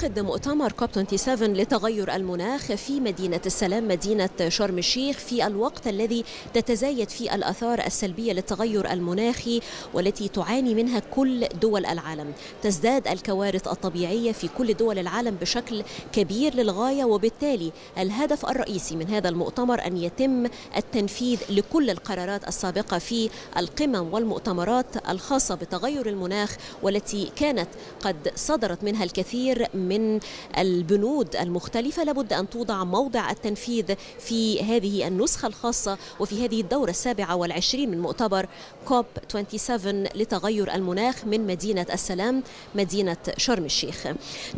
ينعقد مؤتمر كوب 27 لتغير المناخ في مدينة السلام مدينة شرم الشيخ في الوقت الذي تتزايد فيه الآثار السلبية للتغير المناخي والتي تعاني منها كل دول العالم تزداد الكوارث الطبيعية في كل دول العالم بشكل كبير للغاية وبالتالي الهدف الرئيسي من هذا المؤتمر أن يتم التنفيذ لكل القرارات السابقة في القمم والمؤتمرات الخاصة بتغير المناخ والتي كانت قد صدرت منها الكثير من البنود المختلفة لابد أن توضع موضع التنفيذ في هذه النسخة الخاصة وفي هذه الدورة السابعة والعشرين من مؤتمر كوب 27 لتغير المناخ من مدينة السلام مدينة شرم الشيخ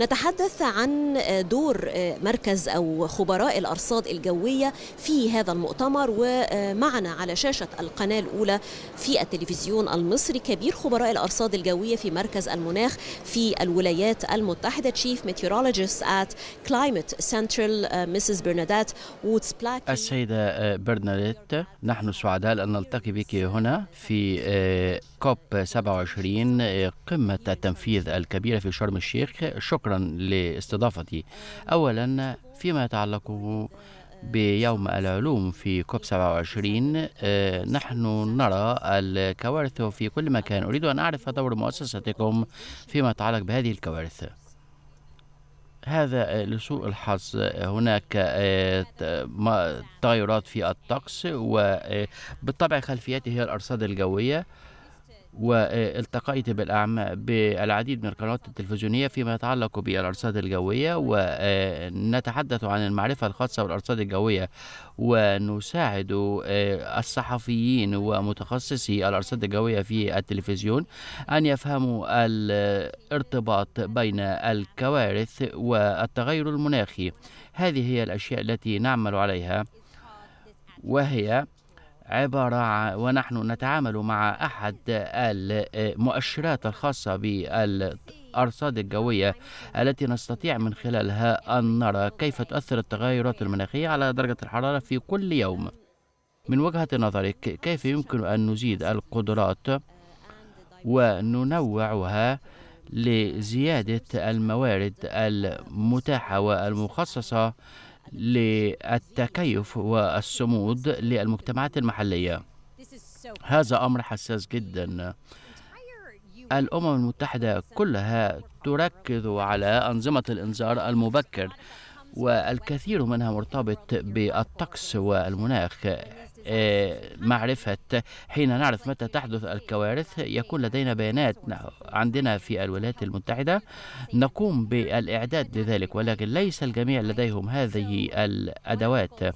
نتحدث عن دور مركز أو خبراء الأرصاد الجوية في هذا المؤتمر ومعنا على شاشة القناة الأولى في التلفزيون المصري كبير خبراء الأرصاد الجوية في مركز المناخ في الولايات المتحدة تشيف meteorologist at Climate Central uh, Mrs. Bernadette Woods السيدة برناديت uh, نحن سعداء أن نلتقي بك هنا في uh, كوب 27 uh, قمة التنفيذ الكبيرة في شرم الشيخ شكرا لاستضافتي أولا فيما يتعلق بيوم العلوم في كوب 27 نحن نرى الكوارث في كل مكان أريد أن أعرف دور مؤسستكم فيما يتعلق بهذه الكوارث هذا لسوء الحظ هناك آه، تغيرات في الطقس وبالطبع آه، خلفيته هي الأرصاد الجوية والتقيت بالعديد من القنوات التلفزيونية فيما يتعلق بالأرصاد الجوية ونتحدث عن المعرفة الخاصة بالأرصاد الجوية ونساعد آه، الصحفيين ومتخصصي الأرصاد الجوية في التلفزيون أن يفهموا الارتباط بين الكوارث والتغير المناخي هذه هي الأشياء التي نعمل عليها وهي عبارة عن ونحن نتعامل مع أحد المؤشرات الخاصة بالأرصاد الجوية التي نستطيع من خلالها أن نرى كيف تؤثر التغيرات المناخية على درجة الحرارة في كل يوم من وجهة نظرك كيف يمكن أن نزيد القدرات وننوعها لزيادة الموارد المتاحة والمخصصة للتكيف والصمود للمجتمعات المحلية هذا أمر حساس جدا الأمم المتحدة كلها تركز على أنظمة الإنذار المبكر والكثير منها مرتبط بالطقس والمناخ آه، معرفة حين نعرف متى تحدث الكوارث يكون لدينا بيانات عندنا في الولايات المتحدة نقوم بالإعداد لذلك ولكن ليس الجميع لديهم هذه الأدوات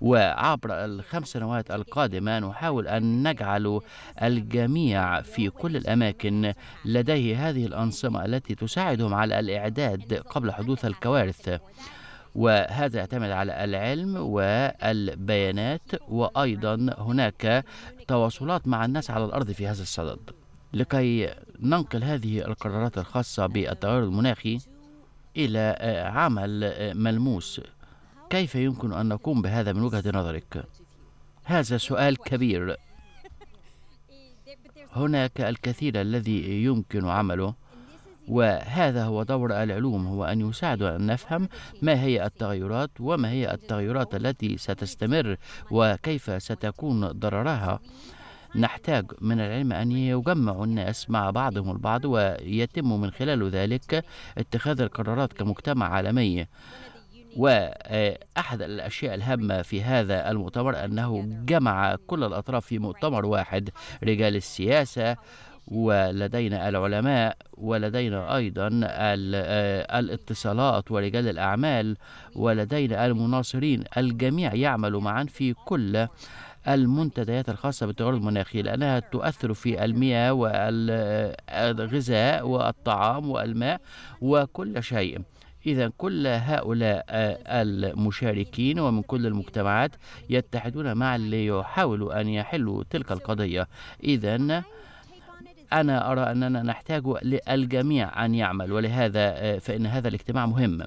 وعبر الخمس سنوات القادمة نحاول أن نجعل الجميع في كل الأماكن لديه هذه الأنظمة التي تساعدهم على الإعداد قبل حدوث الكوارث وهذا يعتمد على العلم والبيانات وأيضا هناك تواصلات مع الناس على الأرض في هذا الصدد لكي ننقل هذه القرارات الخاصة بالتغير المناخي إلى عمل ملموس كيف يمكن أن نقوم بهذا من وجهة نظرك؟ هذا سؤال كبير هناك الكثير الذي يمكن عمله وهذا هو دور العلوم هو أن يساعد أن نفهم ما هي التغيرات وما هي التغيرات التي ستستمر وكيف ستكون ضررها نحتاج من العلم أن يجمع الناس مع بعضهم البعض ويتم من خلال ذلك اتخاذ القرارات كمجتمع عالمي وأحد الأشياء الهامة في هذا المؤتمر أنه جمع كل الأطراف في مؤتمر واحد رجال السياسة ولدينا العلماء ولدينا أيضا آه، الاتصالات ورجال الأعمال ولدينا المناصرين الجميع يعمل معا في كل المنتديات الخاصة بالتغير المناخي لأنها تؤثر في المياه والغذاء والطعام والماء وكل شيء إذا كل هؤلاء المشاركين ومن كل المجتمعات يتحدون معا ليحاولوا أن يحلوا تلك القضية إذا أنا أرى أننا نحتاج للجميع أن يعمل ولهذا آه، فإن هذا الاجتماع مهم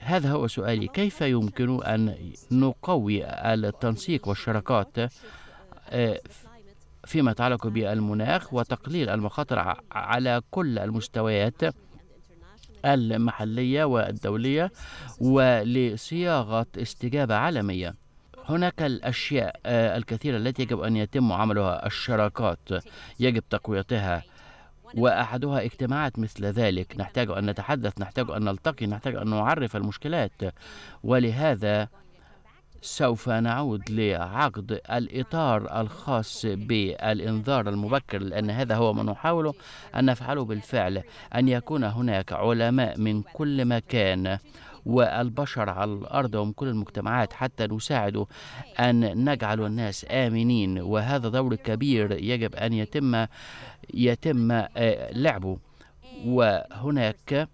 هذا هو سؤالي كيف يمكن أن نقوي التنسيق والشراكات آه، فيما يتعلق بالمناخ وتقليل المخاطر على كل المستويات المحلية والدولية ولصياغة استجابة عالمية هناك الأشياء آه، الكثيرة التي يجب أن يتم عملها الشراكات يجب تقويتها وأحدها اجتماعات مثل ذلك نحتاج أن نتحدث نحتاج أن نلتقي نحتاج أن نعرف المشكلات ولهذا سوف نعود لعقد الإطار الخاص بالإنذار المبكر لأن هذا هو ما نحاول أن نفعله بالفعل أن يكون هناك علماء من كل مكان والبشر على الأرض ومن كل المجتمعات حتى نساعده أن نجعل الناس آمنين وهذا دور كبير يجب أن يتم يتم آه، لعبه وهناك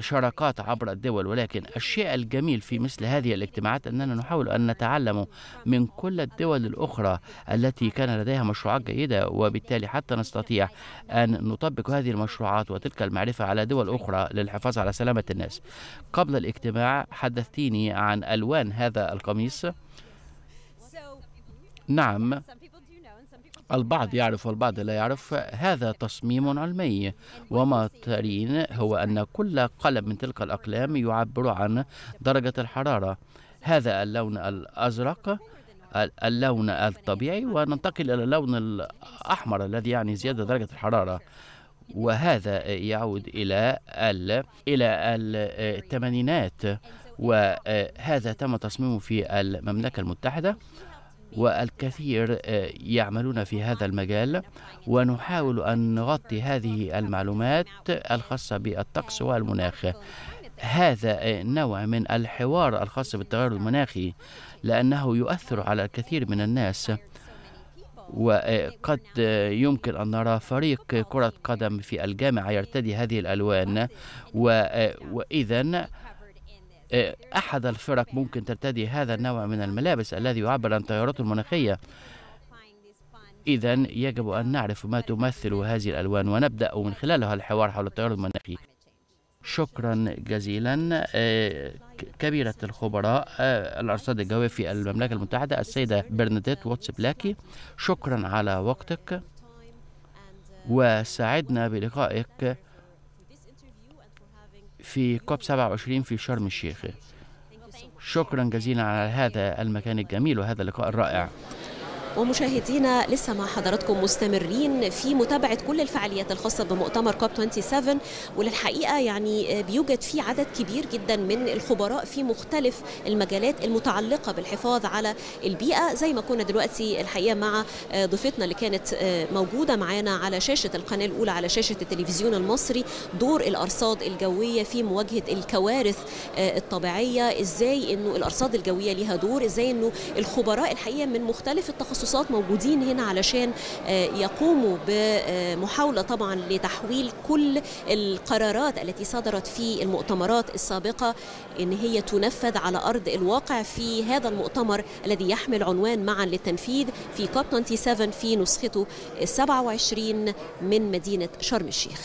شراكات عبر الدول ولكن الشيء الجميل في مثل هذه الاجتماعات أننا نحاول أن نتعلم من كل الدول الأخرى التي كان لديها مشروعات جيدة وبالتالي حتى نستطيع أن نطبق هذه المشروعات وتلك المعرفة على دول أخرى للحفاظ على سلامة الناس قبل الاجتماع حدثتيني عن ألوان هذا القميص نعم البعض يعرف والبعض لا يعرف هذا تصميم علمي وما ترين هو أن كل قلم من تلك الأقلام يعبر عن درجة الحرارة هذا اللون الأزرق اللون الطبيعي وننتقل إلى اللون الأحمر الذي يعني زيادة درجة الحرارة وهذا يعود إلى ال إلى الثمانينات وهذا تم تصميمه في المملكة المتحدة والكثير آه، يعملون في هذا المجال ونحاول أن نغطي هذه المعلومات الخاصة بالطقس والمناخ هذا آه، نوع من الحوار الخاص بالتغير المناخي لأنه يؤثر على الكثير من الناس وقد آه، يمكن أن نرى فريق كرة قدم في الجامعة يرتدي هذه الألوان وإذا أحد الفرق ممكن ترتدي هذا النوع من الملابس الذي يعبر عن تيارات المناخية إذا يجب أن نعرف ما تمثل هذه الألوان ونبدأ من خلالها الحوار حول التيار المناخي شكرا جزيلا آه، كبيرة الخبراء آه، الأرصاد الجوية في المملكة المتحدة السيدة برناديت واتس بلاكي شكرا على وقتك وسعدنا بلقائك في كوب 27 في شرم الشيخ شكرا جزيلا على هذا المكان الجميل وهذا اللقاء الرائع ومشاهدينا لسه مع حضراتكم مستمرين في متابعة كل الفعاليات الخاصة بمؤتمر كوب 27 وللحقيقة يعني بيوجد فيه عدد كبير جدا من الخبراء في مختلف المجالات المتعلقة بالحفاظ على البيئة زي ما كنا دلوقتي الحقيقة مع ضيفتنا اللي كانت موجودة معانا على شاشة القناة الأولى على شاشة التلفزيون المصري دور الأرصاد الجوية في مواجهة الكوارث الطبيعية ازاي انه الأرصاد الجوية ليها دور ازاي انه الخبراء الحقيقة من مختلف التخصصات تخصصات موجودين هنا علشان آه، يقوموا بمحاولة طبعا لتحويل كل القرارات التي صدرت في المؤتمرات السابقة إن هي تنفذ على أرض الواقع في هذا المؤتمر الذي يحمل عنوان معا للتنفيذ في كوب 27 في نسخته 27 من مدينة شرم الشيخ